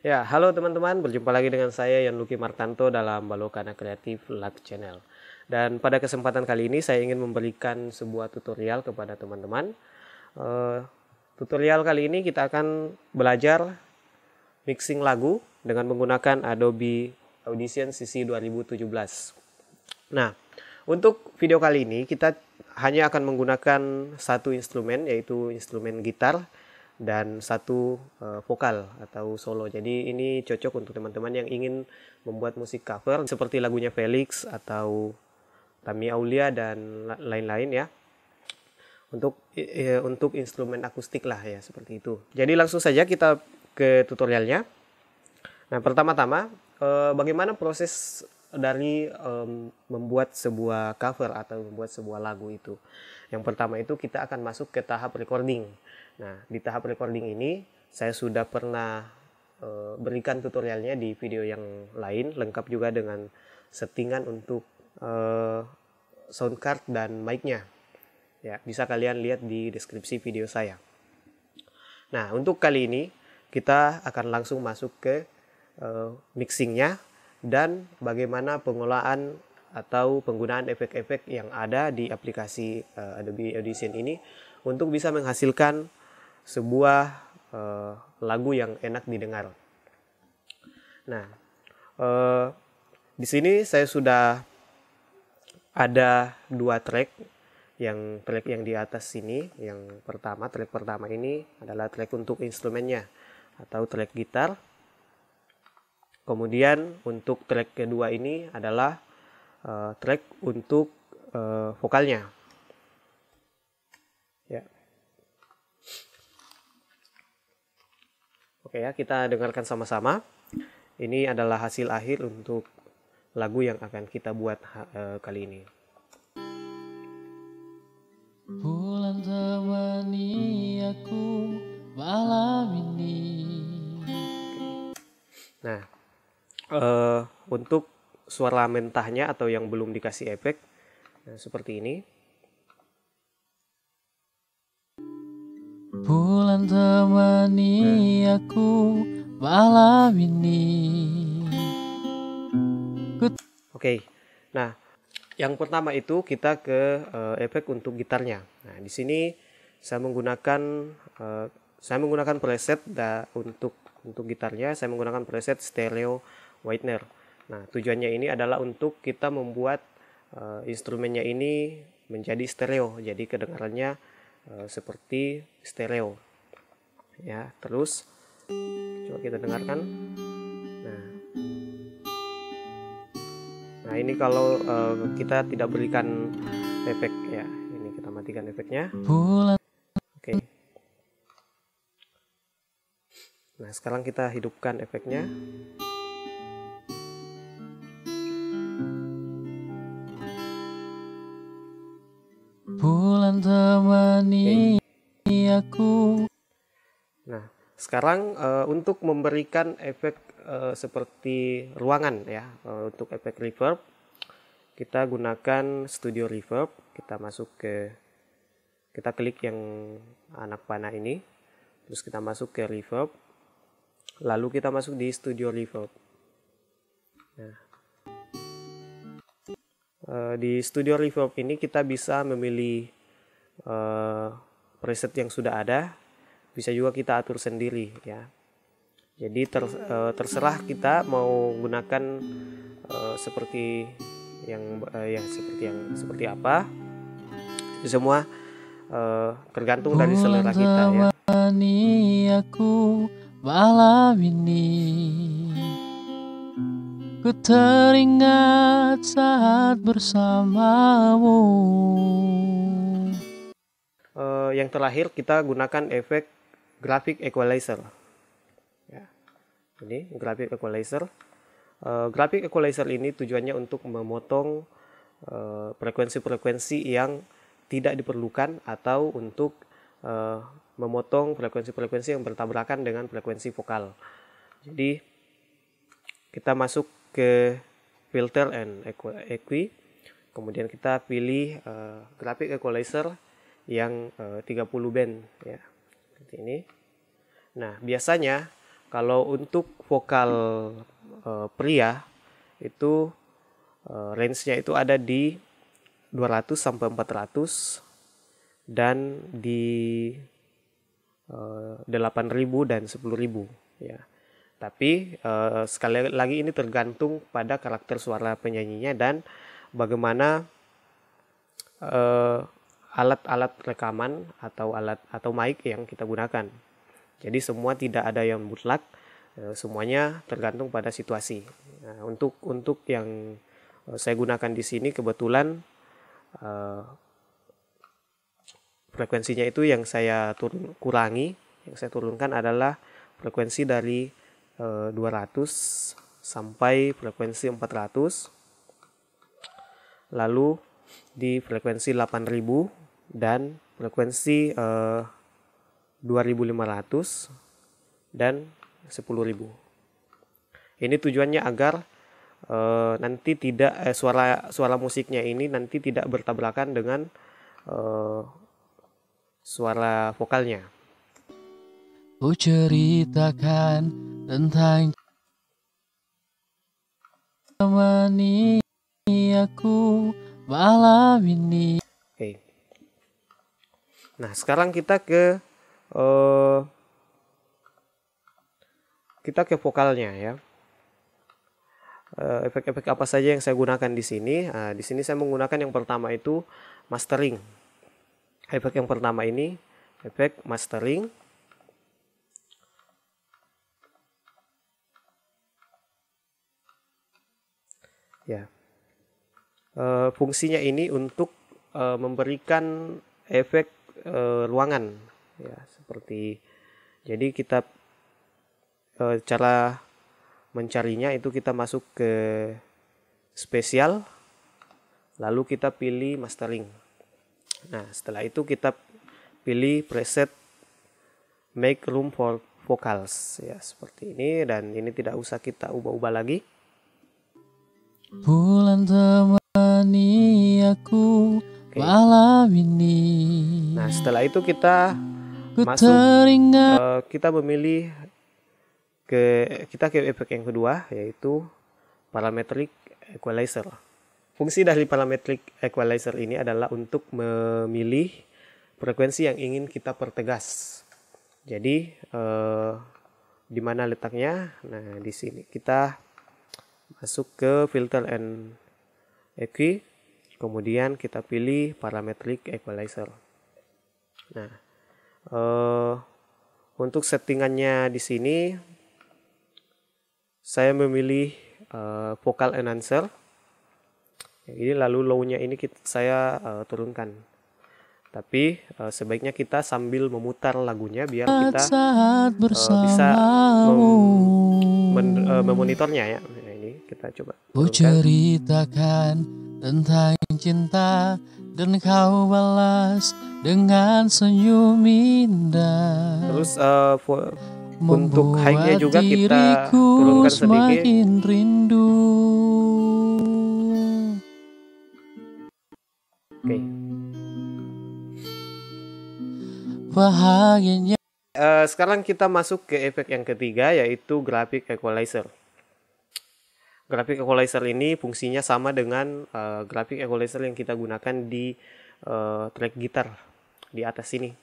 Ya, halo teman-teman, berjumpa lagi dengan saya Yan Luki Martanto dalam Balokana Kreatif Lab Channel. Dan pada kesempatan kali ini saya ingin memberikan sebuah tutorial kepada teman-teman. Eh, tutorial kali ini kita akan belajar mixing lagu dengan menggunakan Adobe Audition CC 2017. Nah, untuk video kali ini kita hanya akan menggunakan satu instrumen yaitu instrumen gitar dan satu uh, vokal atau solo. Jadi ini cocok untuk teman-teman yang ingin membuat musik cover seperti lagunya Felix atau Tami Aulia dan lain-lain ya. Untuk e, untuk instrumen akustik lah ya seperti itu. Jadi langsung saja kita ke tutorialnya. Nah, pertama-tama e, bagaimana proses dari um, membuat sebuah cover atau membuat sebuah lagu itu. Yang pertama itu kita akan masuk ke tahap recording. Nah, di tahap recording ini saya sudah pernah eh, berikan tutorialnya di video yang lain, lengkap juga dengan settingan untuk e, eh, sound card dan mic-nya. Ya, bisa kalian lihat di deskripsi video saya. Nah, untuk kali ini kita akan langsung masuk ke e, mixingnya dan bagaimana pengolahan atau penggunaan efek-efek yang ada di aplikasi uh, Adobe Audition ini untuk bisa menghasilkan sebuah uh, lagu yang enak didengar. Nah, uh, di sini saya sudah ada dua track yang track yang di atas sini yang pertama track pertama ini adalah track untuk instrumennya atau track gitar kemudian untuk track kedua ini adalah uh, track untuk uh, vokalnya. Ya. Oke ya, kita dengarkan sama-sama. Ini adalah hasil akhir untuk lagu yang akan kita buat uh, kali ini. Bulan temani aku malam ini. Nah, uh, untuk suara mentahnya atau yang belum dikasih efek nah, seperti ini Bulan temani aku malam ini Oke okay. nah yang pertama itu kita ke uh, efek untuk gitarnya nah di sini saya menggunakan uh, saya menggunakan preset da, untuk untuk gitarnya saya menggunakan preset stereo whitener Nah, tujuannya ini adalah untuk kita membuat uh, instrumennya ini menjadi stereo, jadi kedengarannya uh, seperti stereo. Ya, terus coba kita dengarkan. Nah, nah ini kalau uh, kita tidak berikan efek ya, ini kita matikan efeknya. Oke. Okay. Nah, sekarang kita hidupkan efeknya. temani aku. Nah, sekarang uh, untuk memberikan efek uh, seperti ruangan ya, uh, untuk efek reverb kita gunakan Studio Reverb, kita masuk ke kita klik yang anak panah ini, terus kita masuk ke reverb, lalu kita masuk di Studio Reverb. Nah, di Studio Reverb ini kita bisa memilih preset eh, yang sudah ada bisa juga kita atur sendiri ya jadi ter, e, terserah kita mau gunakan e, seperti yang e, ya seperti yang seperti apa itu semua e, tergantung dari selera kita ya aku malam ini Ku teringat saat bersamamu eh, yang terakhir kita gunakan efek graphic equalizer. Ya. Ini grafik equalizer. Eh, grafik equalizer ini tujuannya untuk memotong eh, frekuensi-frekuensi eh, yang tidak diperlukan atau untuk eh, memotong frekuensi-frekuensi yang bertabrakan dengan frekuensi vokal. Jadi kita masuk ke filter and equi, kemudian kita pilih uh, graphic equalizer yang eh, tiga 30 band ya seperti ini nah biasanya kalau untuk vokal e, pria itu e, range-nya itu ada di 200 sampai 400 dan di e, 8000 dan 10000 ya. Tapi e, sekali lagi ini tergantung pada karakter suara penyanyinya dan bagaimana alat-alat rekaman atau alat atau mic yang kita gunakan. Jadi semua tidak ada yang mutlak, eh, semuanya tergantung pada situasi. Nah, untuk untuk yang eh, saya gunakan di sini kebetulan eh, frekuensinya itu yang saya turun kurangi, yang saya turunkan adalah frekuensi dari eh, 200 sampai frekuensi 400. Lalu di frekuensi 8000 dan frekuensi eh, 2500 dan 10.000. Ini tujuannya agar eh, nanti tidak eh, suara suara musiknya ini nanti tidak bertabrakan dengan eh, suara vokalnya. Ku ceritakan tentang temani aku malam ini. Okay. Nah, sekarang kita ke uh, kita ke vokalnya ya. Eh, efek-efek apa saja yang saya gunakan di sini? Nah, di sini saya menggunakan yang pertama itu mastering. Efek yang pertama ini efek mastering. Ya. Uh, fungsinya ini untuk uh, memberikan efek e, ruangan ya seperti jadi kita e, cara mencarinya itu kita masuk ke spesial lalu kita pilih mastering nah setelah itu kita pilih preset make room for vocals ya seperti ini dan ini tidak usah kita ubah-ubah lagi Bulan temani aku okay. malam ini. Nah setelah itu kita masuk Uh, kita memilih ke kita ke efek yang kedua yaitu parametric equalizer. Fungsi dari parametric equalizer ini adalah untuk memilih frekuensi yang ingin kita pertegas. Jadi uh, di mana letaknya? Nah di sini kita masuk ke filter and EQ Kemudian kita pilih parametric equalizer. Nah, eh, untuk settingannya di sini saya memilih eh, vocal enhancer. Ini lalu low-nya ini kita, saya eh, turunkan. Tapi eh, sebaiknya kita sambil memutar lagunya biar kita eh, bisa mem men, eh, memonitornya ya. Nah, ini kita coba. Turunkan tentang cinta dan kau balas dengan senyum indah. Terus uh, eh, for, untuk high-nya juga kita turunkan sedikit. rindu. Oke. Okay. Uh, eh, sekarang kita masuk ke efek yang ketiga yaitu grafik equalizer grafik equalizer ini fungsinya sama dengan uh, eh, grafik equalizer yang kita gunakan di uh, track gitar di atas sini.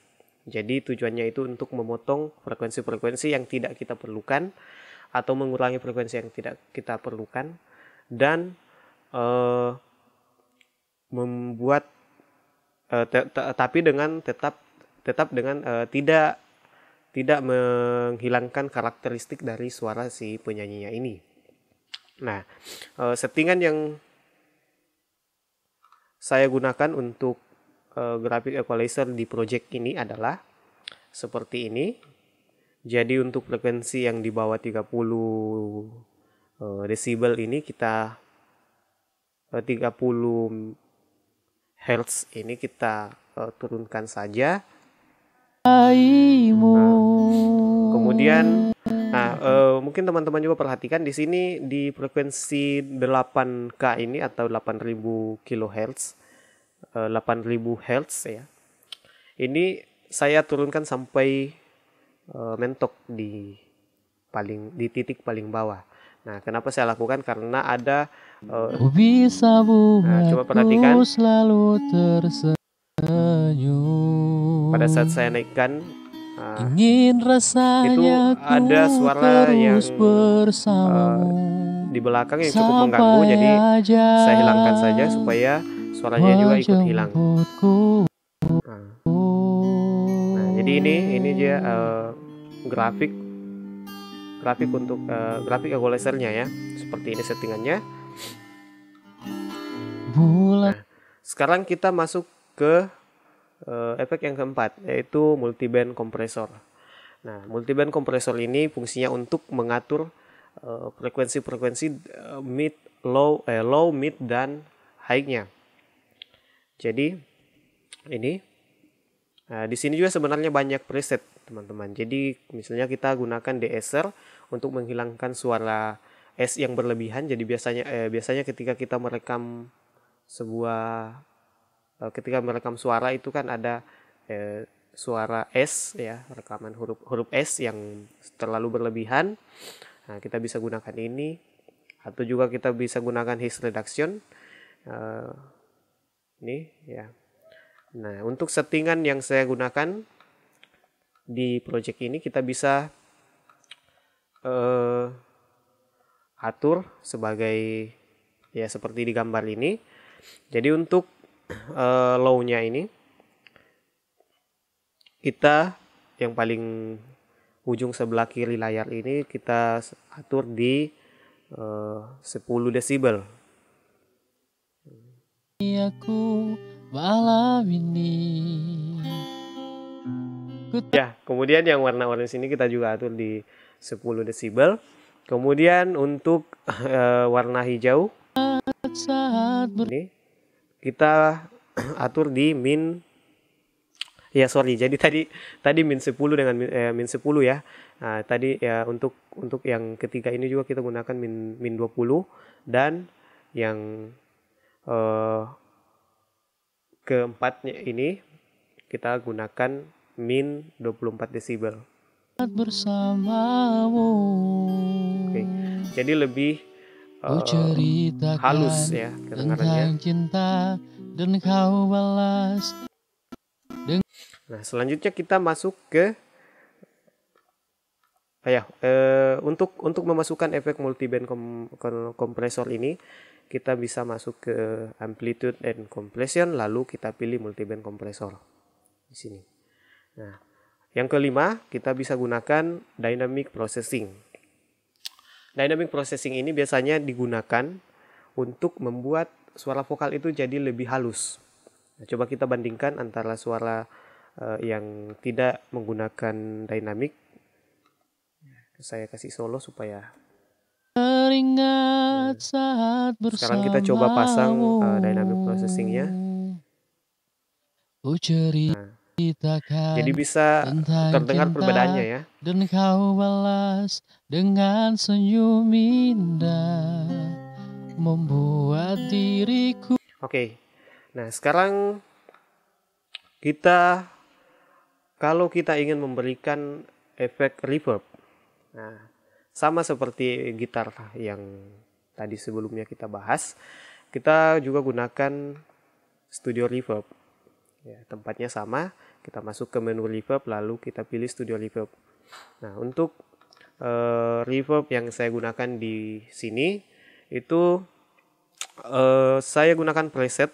Jadi tujuannya itu untuk memotong frekuensi-frekuensi yang tidak kita perlukan atau mengurangi frekuensi yang tidak kita perlukan dan uh, membuat uh, tapi dengan tetap tetap dengan uh, tidak tidak menghilangkan karakteristik dari suara si penyanyinya ini. Nah, eh, settingan yang saya gunakan untuk eh, grafik equalizer di project ini adalah seperti ini. Jadi untuk frekuensi yang di bawah 30 eh, desibel ini kita 30 Hz ini kita turunkan saja. Nah, kemudian Nah, hmm. uh, mungkin teman-teman juga perhatikan di sini di frekuensi 8K ini atau 8000 kHz, uh, 8000 Hz ya. Ini saya turunkan sampai uh, mentok di paling di titik paling bawah. Nah, kenapa saya lakukan? Karena ada uh, bisa buat nah, coba perhatikan selalu tersenyum. Pada saat saya naikkan Nah, Ingin rasanya itu ada suara yang Uh, di belakang yang cukup mengganggu jadi saya hilangkan saja supaya suaranya juga ikut hilang. Nah, nah jadi ini ini dia uh, grafik grafik untuk uh, grafik equalizernya ya seperti ini settingannya. Nah, sekarang kita masuk ke Eh, efek yang keempat yaitu multiband kompresor. Nah, multiband kompresor ini fungsinya untuk mengatur eh, frekuensi-frekuensi eh, mid, low, eh, low, mid dan high-nya. Jadi ini nah, di sini juga sebenarnya banyak preset teman-teman. Jadi misalnya kita gunakan deesser untuk menghilangkan suara S yang berlebihan. Jadi biasanya eh, biasanya ketika kita merekam sebuah Eh, ketika merekam suara itu kan ada eh, suara S ya rekaman huruf huruf S yang terlalu berlebihan nah, kita bisa gunakan ini atau juga kita bisa gunakan his reduction eh, ini ya nah untuk settingan yang saya gunakan di project ini kita bisa eh, atur sebagai ya seperti di gambar ini jadi untuk uh, low-nya ini kita yang paling ujung sebelah kiri layar ini kita atur di eh, uh, 10 desibel. Aku malam ini. Ya, kemudian yang warna orange ini kita juga atur di 10 desibel. Kemudian untuk uh, warna hijau ini kita atur di min ya sorry jadi tadi tadi min 10 dengan min, eh, min 10 ya nah, tadi ya untuk untuk yang ketiga ini juga kita gunakan min min 20 dan yang eh, keempatnya ini kita gunakan min 24 desibel bersamamu Oke, jadi lebih um, halus ya kedengarannya. Tentang cinta dan kau balas. nah selanjutnya kita masuk ke ayah ya, eh, untuk untuk memasukkan efek multiband kom, kom, kompresor ini kita bisa masuk ke amplitude and compression lalu kita pilih multiband kompresor di sini. Nah, yang kelima kita bisa gunakan dynamic processing. Dynamic processing ini biasanya digunakan untuk membuat suara vokal itu jadi lebih halus. Nah, coba kita bandingkan antara suara uh, yang tidak menggunakan dynamic. Saya kasih solo supaya teringat hmm. saat Sekarang kita coba pasang uh, dynamic processingnya. Oh, nah. Jadi bisa terdengar perbedaannya ya. Dan kau balas dengan senyum indah membuat diriku. Oke. Okay. Nah, sekarang kita kalau kita ingin memberikan efek reverb. Nah, sama seperti gitar yang tadi sebelumnya kita bahas, kita juga gunakan studio reverb. Ya, tempatnya sama kita masuk ke menu reverb lalu kita pilih studio reverb. Nah, untuk uh, reverb yang saya gunakan di sini itu uh, saya gunakan preset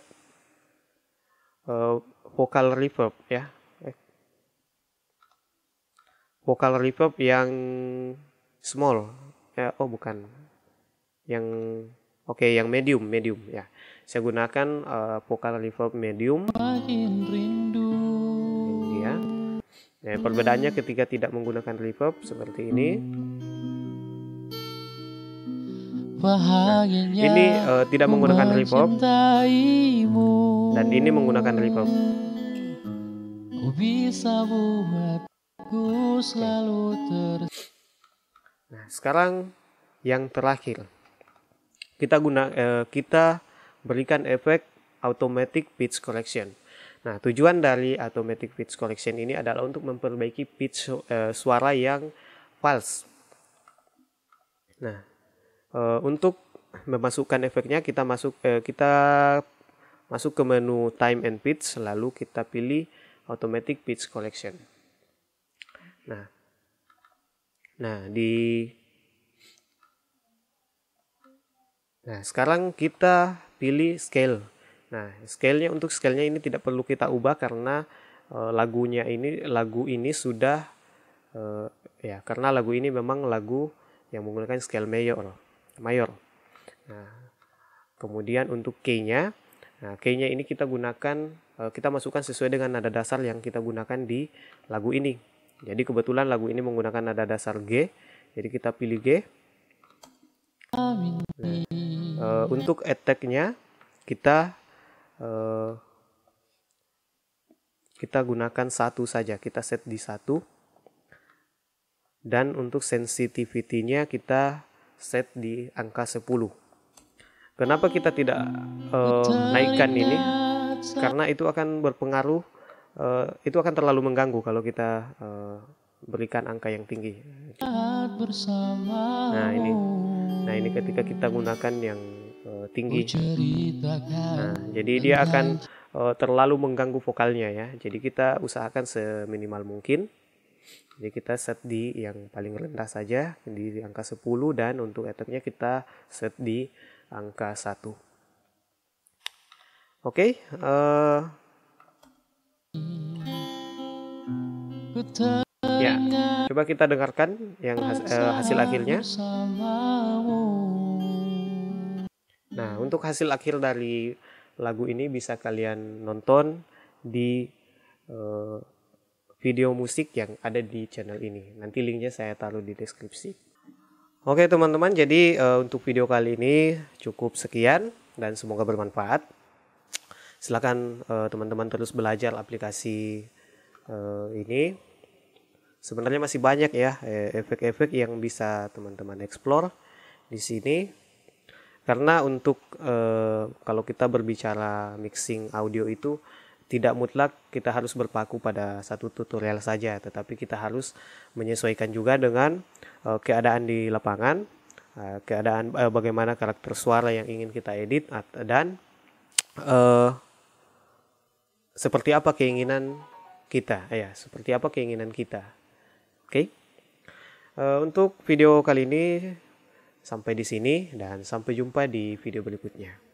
uh, vokal reverb ya. Eh. Vokal reverb yang small ya oh bukan yang oke okay, yang medium medium ya saya gunakan uh, vokal reverb medium rindu Ya, perbedaannya ketika tidak menggunakan reverb seperti ini. Nah, ini uh, tidak menggunakan reverb dan ini menggunakan reverb. Bisa buatku selalu ter. Nah, sekarang yang terakhir kita guna uh, kita berikan efek automatic pitch correction. Nah, tujuan dari automatic pitch correction ini adalah untuk memperbaiki pitch eh, suara yang false. Nah, eh, untuk memasukkan efeknya kita masuk eh, kita masuk ke menu time and pitch lalu kita pilih automatic pitch correction. Nah, nah di Nah, sekarang kita pilih scale Nah, scale-nya untuk scale-nya ini tidak perlu kita ubah karena e, lagunya ini lagu ini sudah e, ya karena lagu ini memang lagu yang menggunakan scale mayor. Mayor. Nah, kemudian untuk K-nya, nah K-nya ini kita gunakan e, kita masukkan sesuai dengan nada dasar yang kita gunakan di lagu ini. Jadi kebetulan lagu ini menggunakan nada dasar G, jadi kita pilih G. Nah, e, untuk attack-nya kita Eh, kita gunakan satu saja kita set di satu dan untuk sensitivity-nya kita set di angka 10 kenapa kita tidak eh, naikkan ini karena itu akan berpengaruh Uh, itu akan terlalu mengganggu kalau kita uh, berikan angka yang tinggi nah ini nah ini ketika kita gunakan yang uh, tinggi. Oh, nah, jadi dia akan uh, terlalu mengganggu vokalnya ya. Jadi kita usahakan seminimal mungkin. Jadi kita set di yang paling rendah saja di angka 10 dan untuk eteknya kita set di angka 1. Oke, okay, uh, eh, ya. Coba kita dengarkan yang has, uh, hasil akhirnya. Nah, untuk hasil akhir dari lagu ini bisa kalian nonton di uh, video musik yang ada di channel ini. Nanti linknya saya taruh di deskripsi. Oke teman-teman, jadi uh, untuk video kali ini cukup sekian dan semoga bermanfaat. Silahkan uh, eh, teman-teman terus belajar aplikasi uh, ini. Sebenarnya masih banyak ya e-, efek-efek yang bisa teman-teman explore di sini karena untuk eh, kalau kita berbicara mixing audio itu tidak mutlak kita harus berpaku pada satu tutorial saja tetapi kita harus menyesuaikan juga dengan eh, keadaan di lapangan eh, keadaan eh, bagaimana karakter suara yang ingin kita edit dan eh, seperti apa keinginan kita ya seperti apa keinginan kita oke okay? uh, eh, untuk video kali ini Sampai di sini dan sampai jumpa di video berikutnya.